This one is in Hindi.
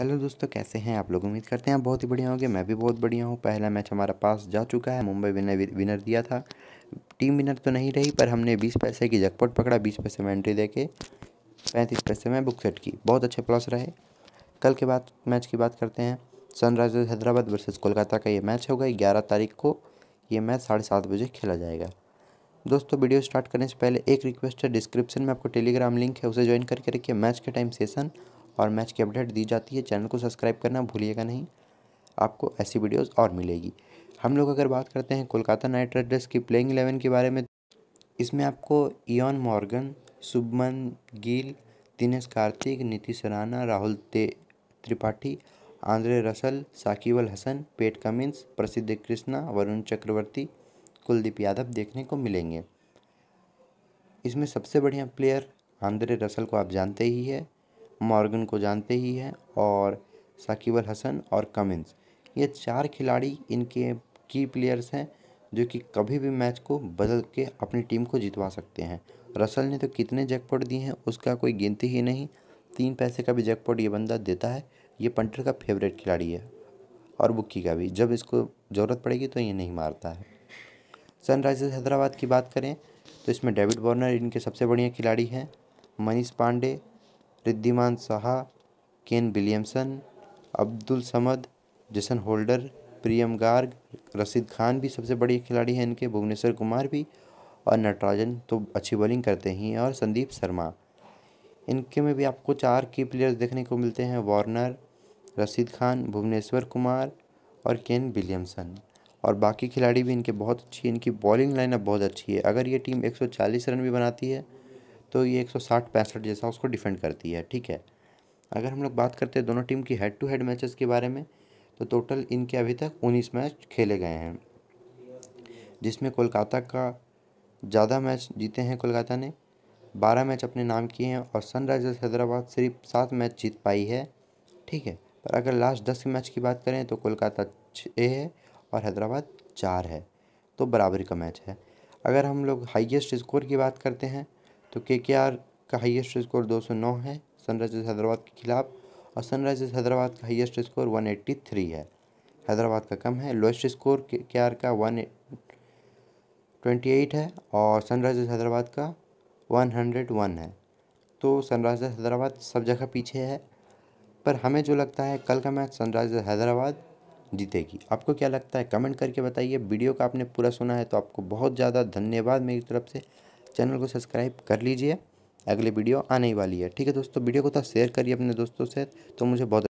हेलो दोस्तों कैसे हैं आप लोग उम्मीद करते हैं बहुत ही बढ़िया होंगे मैं भी बहुत बढ़िया हूँ पहला मैच हमारा पास जा चुका है मुंबई विनर विनर दिया था टीम विनर तो नहीं रही पर हमने बीस पैसे की जकपट पकड़ा बीस पैसे में एंट्री देके पैंतीस पैसे में बुक सेट की बहुत अच्छे प्लस रहे कल के बाद मैच की बात करते हैं सनराइजर्स हैदराबाद वर्सेज कोलकाता का ये मैच होगा ग्यारह तारीख को ये मैच साढ़े सात बजे खेला जाएगा दोस्तों वीडियो स्टार्ट करने से पहले एक रिक्वेस्ट है डिस्क्रिप्शन में आपको टेलीग्राम लिंक है उसे ज्वाइन करके रखिए मैच के टाइम सेशन और मैच की अपडेट दी जाती है चैनल को सब्सक्राइब करना भूलिएगा नहीं आपको ऐसी वीडियोस और मिलेगी हम लोग अगर बात करते हैं कोलकाता नाइट राइडर्स की प्लेइंग एलेवन के बारे में इसमें आपको इन मॉर्गन शुभमन गिल दिनेश कार्तिक नीतीश राणा राहुल ते Tripathi Andre Russell Shakib Al Hasan Pat Cummins Prasidh Krishna Varun चक्रवर्ती कुलदीप यादव देखने को मिलेंगे इसमें सबसे बढ़िया प्लेयर आंद्रे रसल को आप जानते ही है मॉर्गन को जानते ही हैं और साकिब अल हसन और कमिंस ये चार खिलाड़ी इनके की प्लेयर्स हैं जो कि कभी भी मैच को बदल के अपनी टीम को जितवा सकते हैं रसल ने तो कितने जैकपॉट दिए हैं उसका कोई गिनती ही नहीं तीन पैसे का भी जैकपॉट ये बंदा देता है ये पंटर का फेवरेट खिलाड़ी है और बुक्की का भी जब इसको ज़रूरत पड़ेगी तो ये नहीं मारता है सनराइज़र्स हैदराबाद की बात करें तो इसमें डेविड बॉर्नर इनके सबसे बढ़िया खिलाड़ी हैं Manish Pandey Wriddhiman Saha Kane Williamson Abdul Samad Jason Holder Priyam Garg Rashid Khan भी सबसे बड़े खिलाड़ी हैं इनके भुवनेश्वर कुमार भी और नटराजन तो अच्छी बॉलिंग करते ही हैं और संदीप शर्मा इनके में भी आपको चार की प्लेयर्स देखने को मिलते हैं वार्नर रशीद खान भुवनेश्वर कुमार और केन विलियमसन और बाकी खिलाड़ी भी इनके बहुत अच्छी इनकी बॉलिंग लाइनअप बहुत अच्छी है अगर ये टीम 140 रन भी बनाती है तो ये एक सौ साठ पैंसठ जैसा उसको डिफेंड करती है ठीक है अगर हम लोग बात करते हैं दोनों टीम की हेड टू हेड मैचेस के बारे में तो टोटल इनके अभी तक उन्नीस मैच खेले गए हैं जिसमें कोलकाता का ज़्यादा मैच जीते हैं कोलकाता ने बारह मैच अपने नाम किए हैं और सनराइज़र्स हैदराबाद सिर्फ सात मैच जीत पाई है ठीक है पर अगर लास्ट दस मैच की बात करें तो कोलकाता छः है और हैदराबाद चार है तो बराबरी का मैच है अगर हम लोग हाइएस्ट स्कोर की बात करते हैं तो के के आर का हाइएस्ट स्कोर 209 है सनराइजर्स हैदराबाद के खिलाफ और सनराइजर्स हैदराबाद का हाइस्ट स्कोर 183 है हैदराबाद का कम है लोएस्ट स्कोर के के आर का वन ट्वेंटी एट है और सनराइजर्स हैदराबाद का वन हंड्रेड वन है तो सनराइजर्स हैदराबाद सब जगह पीछे है पर हमें जो लगता है कल का मैच सनराइजर्स हैदराबाद जीतेगी आपको क्या लगता है कमेंट करके बताइए वीडियो का आपने पूरा सुना है तो आपको बहुत ज़्यादा धन्यवाद मेरी तरफ से चैनल को सब्सक्राइब कर लीजिए अगले वीडियो आने वाली है ठीक है दोस्तों वीडियो को तो शेयर करिए अपने दोस्तों से तो मुझे बहुत